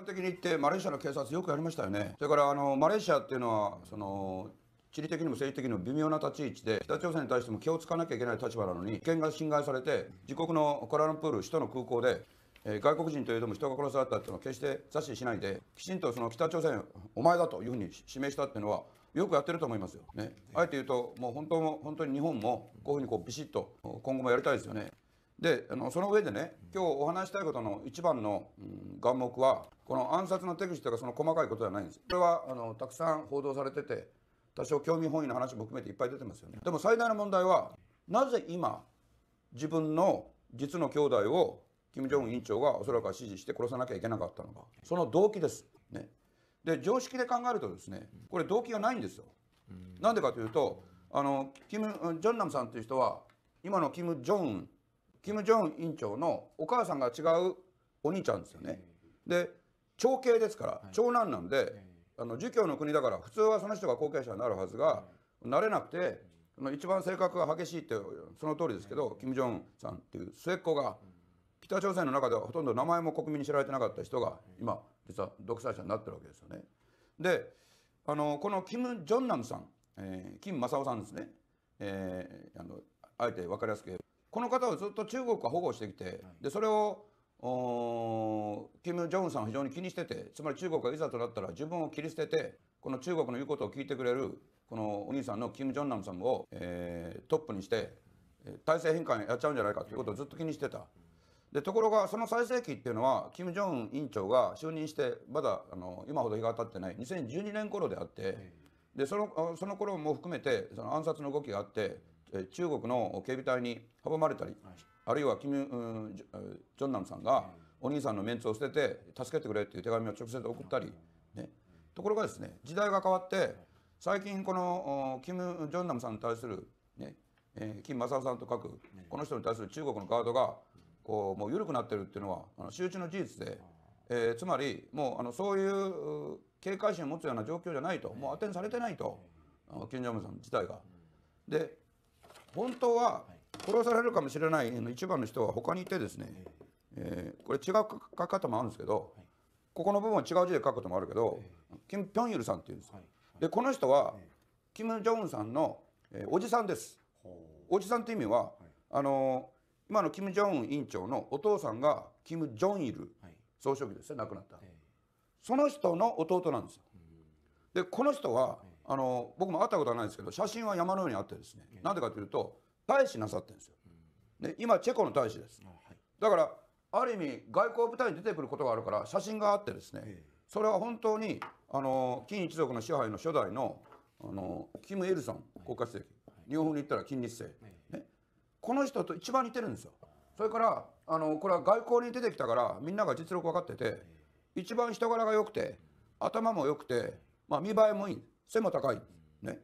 間的に言ってマレーシアの警察よくやりましたよねそれからあのマレーシアっていうのはその地理的にも政治的にも微妙な立ち位置で北朝鮮に対しても気をつかなきゃいけない立場なのに危険が侵害されて自国のコラルンプール首都の空港でえー、外国人といえども人が殺されたっていうのは決して雑誌しないできちんとその北朝鮮お前だというふうに指名したっていうのはよくやってると思いますよ、ね、あえて言うともう本当も本当に日本もこういうふうにこうビシッと今後もやりたいですよね。であのその上でね今日お話したいことの一番の、うん、眼目はこの暗殺の手口とかその細かいことじゃないんですこれはあのたくさん報道されてて多少興味本位の話も含めていっぱい出てますよねでも最大の問題はなぜ今自分の実の兄弟を金正恩委員長がおそらくは指示して殺さなきゃいけなかったのかその動機です、ね、で常識で考えるとですねこれ動機がないんですよ、うん、なんでかというとあのキム・ジョンナムさんという人は今のキム・ジョン金正恩委員長のお母さんが違うお兄ちゃんですよね。で長兄ですから、長男なんで、あの儒教の国だから普通はその人が後継者になるはずが、なれなくて、う一番性格が激しいってその通りですけど、金正恩さんっていう末っ子が、北朝鮮の中ではほとんど名前も国民に知られてなかった人が今実は独裁者になってるわけですよね。であのこのキム・ジョンナムさん、えー、金正男さんですね、えー、あのあえて分かりやすくこの方をずっと中国が保護してきて、でそれをキム・ジョンさんは非常に気にしててつまり中国がいざとなったら自分を切り捨ててこの中国の言うことを聞いてくれるこのお兄さんのキム・ジョンナムさんを、えー、トップにして体制変換やっちゃうんじゃないかということをずっと気にしてた。でところがその最盛期っていうのは金正恩委員長が就任してまだあの今ほど日が当たってない2012年頃であってでそのその頃も含めてその暗殺の動きがあって中国の警備隊に阻まれたり、はい、あるいはキム・うん、ジョンナムさんがお兄さんのメンツを捨てて助けてくれっていう手紙を直接送ったり、ね、ところがですね時代が変わって最近このキム・ジョンナムさんに対する、ねえー、金正男さんと書くこの人に対する中国のガードがこうもう緩くなってるっていうのはあの周知の事実で、えー、つまりもうあのそういう警戒心を持つような状況じゃないともう当てにされてないと金正恩さん自体が。で本当は殺されるかもしれない一番の人は他にいてですね、えー、これ違う書き方もあるんですけど、ここの部分は違う字で書くこともあるけど、キム・ピョンユルさんっていうんです、でこの人は、キム・ジョンウンさんの、えー、おじさんですおじさんって意味は、あのー、今のキム・ジョンウン委員長のお父さんがキム・ジョンイル総書記ですよ亡くなった、その人の弟なんですよでこの人は、あの僕も会ったことはないですけど写真は山のようにあってですねなぜかというと大使なさってるんですよ、で今チェコの大使です、だからある意味外交部隊に出てくることがあるから写真があってですね、それは本当にあの金一族の支配の初代のあのキム・エルソン国家主席、日本に行ったら金日成、ね、この人と一番似てるんですよそれからあのこれは外交に出てきたからみんなが実力分かってて一番人柄が良くて頭も良くて、まあ、見栄えもいい背も高い、ね、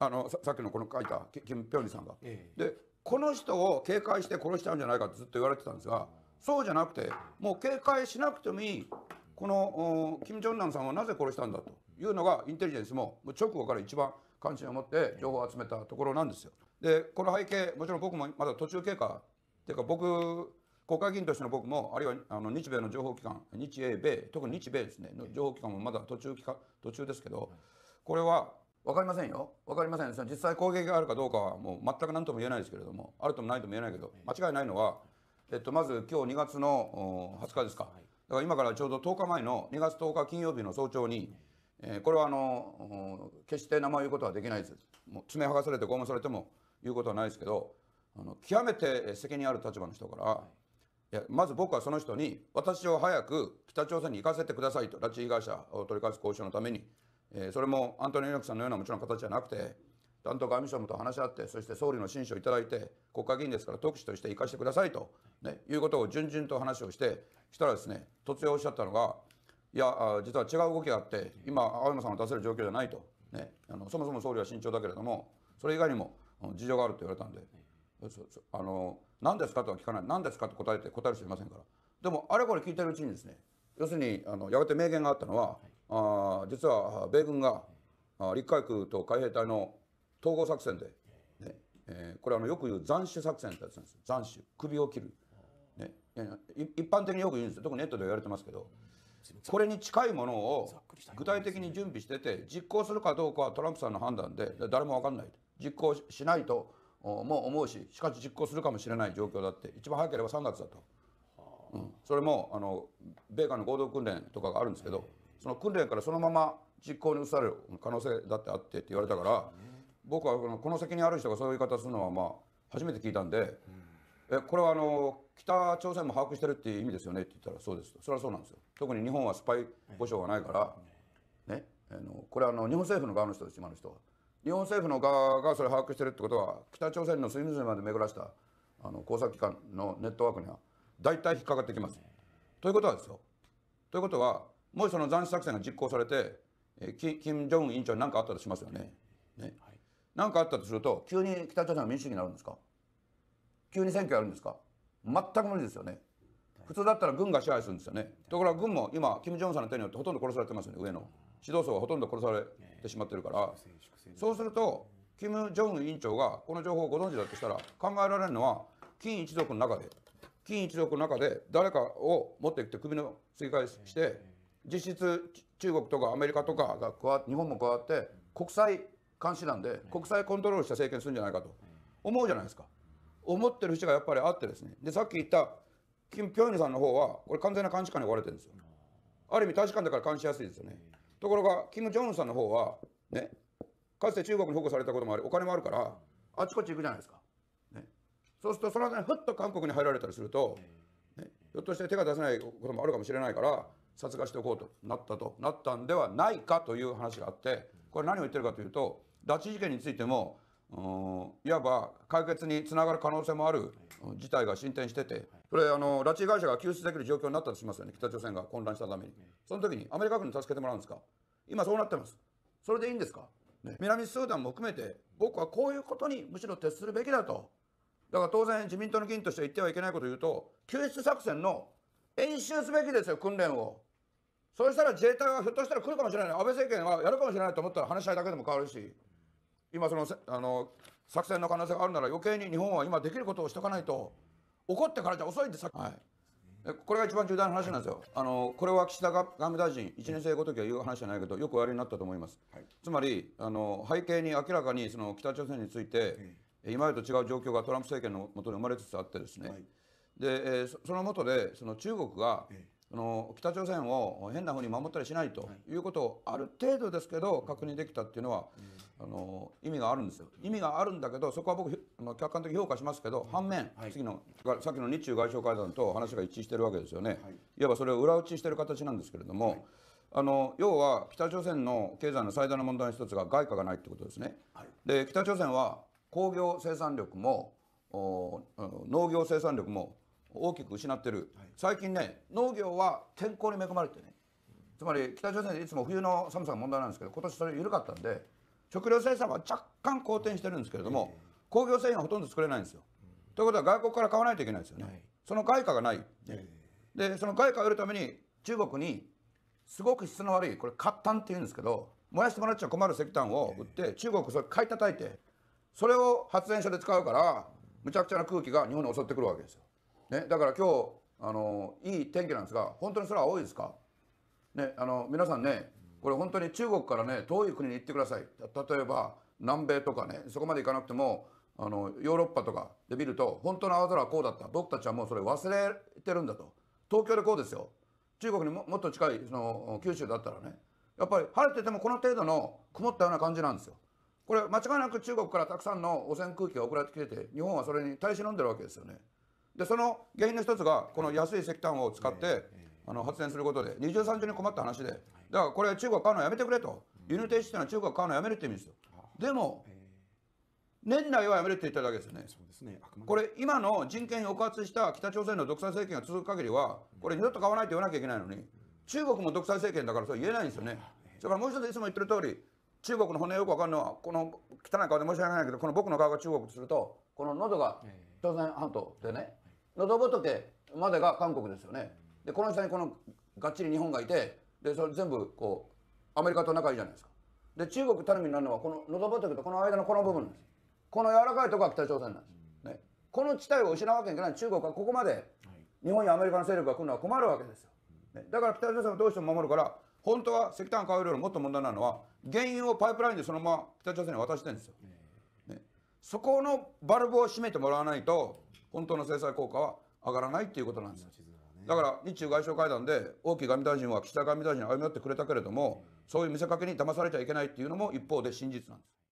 あのさっきのこの書いたキム・ピョンリさんが、ええ、でこの人を警戒して殺したんじゃないかってずっと言われてたんですがそうじゃなくてもう警戒しなくてもいいこのキム・ジョンナンさんはなぜ殺したんだというのがインテリジェンスも直後から一番関心を持って情報を集めたところなんですよ。でこの背景もちろん僕もまだ途中経過っていうか僕国会議員としての僕もあるいはあの日米の情報機関日英米特に日米ですねの情報機関もまだ途中途中ですけど、これは分かりませんよ分かりません実際攻撃があるかどうかはもう全く何とも言えないですけれどもあるともないとも言えないけど間違いないのは、えっと、まず今日2月の20日ですか、だから今からちょうど10日前の2月10日金曜日の早朝に、えー、これはあの決して名前を言うことはできないですもう爪剥がされて拷問されても言うことはないですけどあの極めて責任ある立場の人から、いやまず僕はその人に私を早く北朝鮮に行かせてくださいと拉致被害者を取り返す交渉のためにえそれもアントニオ猪木さんのようなもちろん形じゃなくて担当外務省と話し合ってそして総理の親書を頂いて国会議員ですから特使として生かしてくださいと、ね、いうことを順々と話をしてしたらですね突然おっしゃったのがいや実は違う動きがあって今青山さんを出せる状況じゃないと、ね、あのそもそも総理は慎重だけれどもそれ以外にも事情があると言われたんで。あの何ですかとは聞かない何ですかと答えて答える人いませんからでもあれこれ聞いてるうちにですね要するにあのやがて明言があったのは、はいあ実は米軍が陸海空と海兵隊の統合作戦で、ねえー、これあのよく言う斬首作戦ってやつなんです斬首首を切る、ね、一般的によく言うんですよ特にネットで言われてますけどこれに近いものを具体的に準備してて実行するかどうかはトランプさんの判断で誰も分かんない実行しないとも思うししかし実行するかもしれない状況だって一番早ければ3月だと、うん、それもあの米韓の合同訓練とかがあるんですけど。その訓練からそのまま実行に移される可能性だってあってって言われたから、僕はこのこの責任ある人がそういう言い方するのはまあ初めて聞いたんで、えこれはあの北朝鮮も把握してるっていう意味ですよねって言ったらそうですそれはそうなんですよ特に日本はスパイ保障がないから、ね、あのこれはあの日本政府の側の人です今の人は日本政府の側がそれ把握してるってことは北朝鮮の隅々まで巡らしたあの工作機関のネットワークには大体引っかかってきます。ということはですよということはもしその斬首作戦が実行されて、えー、金正恩委員長に何かあったとしますよね。ね、はい、何かあったとすると、急に北朝鮮が民主主義になるんですか急に選挙やるんですか全く無理ですよね。普通だったら軍が支配するんですよね。ところが軍も今、金正恩さんの手によってほとんど殺されてますよね、上の。指導層はほとんど殺されてしまってるから。そうすると、金正恩委員長がこの情報をご存知だとしたら、考えられるのは、金一族の中で、金一族の中で誰かを持ってきて首のすり替えして、実質中国とかアメリカとかが加わ日本も加わって国際監視団で国際コントロールした政権するんじゃないかと思うじゃないですか思ってる人がやっぱりあってですねでさっき言ったキム・ピョンイルさんの方はこれ完全な監視官に追われてるんですよある意味大使館だから監視やすいですよねところがキム・ジョンウンさんの方はねかつて中国に保護されたこともありお金もあるからあちこち行くじゃないですか、ね、そうするとその間にふっと韓国に入られたりすると、ね、ひょっとして手が出せないこともあるかもしれないから殺害しておこうとなったとなったんではないかという話があってこれ何を言ってるかというと拉致事件についてもいわば解決につながる可能性もある事態が進展してて、これあの、拉致被害者が救出できる状況になったとしますよね、北朝鮮が混乱したために。その時にアメリカ軍に助けてもらうんですか、今そうなってます、それでいいんですか、ね、南スーダンも含めて、僕はこういうことにむしろ徹するべきだと、だから当然、自民党の議員として言ってはいけないことを言うと、救出作戦の演習すべきですよ、訓練を。そうしたら自衛隊がひょっとしたら来るかもしれない、安倍政権はやるかもしれないと思ったら話し合いだけでも変わるし、今そのあの、作戦の可能性があるなら、余計に日本は今できることをしとかないと、怒ってからじゃ遅いんです、はい、これが一番重大な話なんですよ、あのこれは岸田外務大臣、1年生ごときは言う話じゃないけど、よくおやりになったと思います、はい、つまりあの、背景に明らかにその北朝鮮について、今まりと違う状況がトランプ政権のもとに生まれつつあってですね、はい、でそのもとでその中国が、あの北朝鮮を変なふうに守ったりしないということをある程度ですけど確認できたっていうのは、あの意味があるんですよ意味があるんだけどそこは僕客観的評価しますけど反面、次のさっきの日中外相会談と話が一致してるわけですよね、い、わばそれを裏打ちしてる形なんですけれども、あの要は北朝鮮の経済の最大の問題の一つが外貨がないってことですね、で北朝鮮は工業生産力も農業生産力も大きく失ってる、はい、最近ね農業は天候に恵まれてねつまり北朝鮮でいつも冬の寒さが問題なんですけど今年それ緩かったんで食料生産は若干好転してるんですけれども、工業製品はほとんど作れないんですよ。ということは外国から買わないといけないですよね。はい、その外貨がない。でその外貨を得るために中国にすごく質の悪いこれ褐炭っていうんですけど燃やしてもらっちゃ困る石炭を売って中国それ買い叩いてそれを発電所で使うからむちゃくちゃな空気が日本に襲ってくるわけですよ。ね、だから今日あのいい天気なんですが本当に空青いですか、ね、あの皆さんねこれ本当に中国からね遠い国に行ってください例えば南米とかねそこまで行かなくてもあのヨーロッパとかで見ると本当の青空はこうだった僕たちはもうそれ忘れてるんだと東京でこうですよ中国にももっと近いその九州だったらねやっぱり晴れててもこの程度の曇ったような感じなんですよこれ間違いなく中国からたくさんの汚染空気が送られてきてて日本はそれに耐え忍んでるわけですよねでその原因の一つがこの安い石炭を使って、あの発電することで二重三重に困った話でだからこれ中国買うのやめてくれと輸入停止っていうのは中国買うのやめるって意味ですよでも年内はやめるって言っただけですよねそうですねこれ今の人権抑圧した北朝鮮の独裁政権が続く限りはこれ二度と買わないと言わなきゃいけないのに中国も独裁政権だからそう言えないんですよねそれからもう一ついつも言ってる通り中国の骨よくわかるのはこの汚い顔で申し訳ないけどこの僕の顔が中国とするとこの喉が朝鮮半島でね喉仏までが韓国ですよねでこの下にこのがっちり日本がいてでそれ全部こうアメリカと仲いいじゃないですかで中国頼みになるのはこの喉仏とこの間のこの部分ですこの柔らかいところが北朝鮮なんです、ね、この地帯を失うわけにいかない中国はここまで日本やアメリカの勢力が来るのは困るわけですよ、ね、だから北朝鮮はどうしても守るから本当は石炭買うよりもっと問題なのは原油をパイプラインでそのまま北朝鮮に渡してるんですよ、ね、そこのバルブを閉めてもらわないと本当の制裁効果は上がらないっていうことなんです。だから日中外相会談で王毅外務大臣は岸田外務大臣に歩み寄ってくれたけれども、そういう見せかけに騙されちゃいけないっていうのも一方で真実なんです。